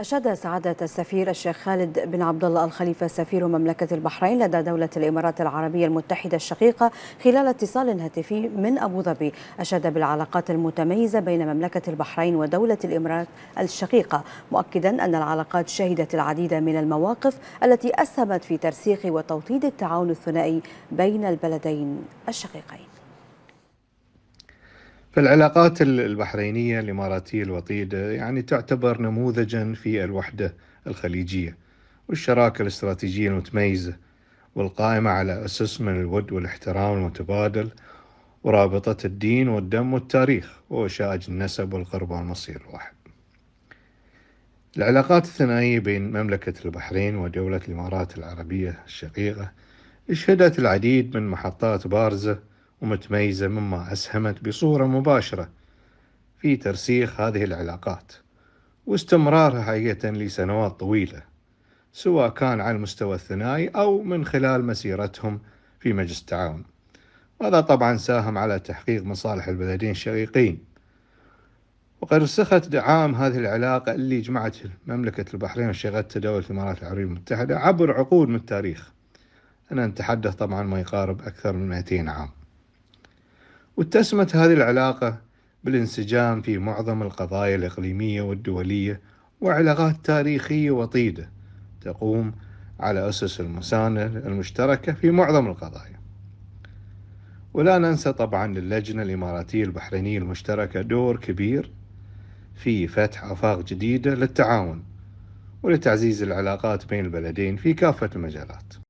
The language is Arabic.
أشاد سعادة السفير الشيخ خالد بن عبد الله الخليفة سفير مملكة البحرين لدى دولة الإمارات العربية المتحدة الشقيقة خلال اتصال هاتفي من أبو ظبي أشاد بالعلاقات المتميزة بين مملكة البحرين ودولة الإمارات الشقيقة مؤكدا أن العلاقات شهدت العديد من المواقف التي أسهمت في ترسيخ وتوطيد التعاون الثنائي بين البلدين الشقيقين فالعلاقات البحرينية الإماراتية الوطيدة يعني تعتبر نموذجا في الوحدة الخليجية والشراكة الاستراتيجية المتميزة والقائمة على أسس من الود والاحترام المتبادل ورابطة الدين والدم والتاريخ ووشائج النسب والقرب والمصير الواحد العلاقات الثنائية بين مملكة البحرين ودولة الإمارات العربية الشقيقة شهدت العديد من محطات بارزة ومتميزة مما أسهمت بصورة مباشرة في ترسيخ هذه العلاقات واستمرارها حقيقة لسنوات طويلة سواء كان على المستوى الثنائي أو من خلال مسيرتهم في مجلس التعاون وهذا طبعا ساهم على تحقيق مصالح البلدين الشقيقين وقد رسخت دعام هذه العلاقة اللي جمعت مملكة البحرين وشغلتها دولة الإمارات العربية المتحدة عبر عقود من التاريخ أنا نتحدث طبعا ما يقارب أكثر من 200 عام واتسمت هذه العلاقة بالانسجام في معظم القضايا الإقليمية والدولية وعلاقات تاريخية وطيدة تقوم على أسس المساندة المشتركة في معظم القضايا ولا ننسى طبعا للجنة الإماراتية البحرينية المشتركة دور كبير في فتح آفاق جديدة للتعاون ولتعزيز العلاقات بين البلدين في كافة المجالات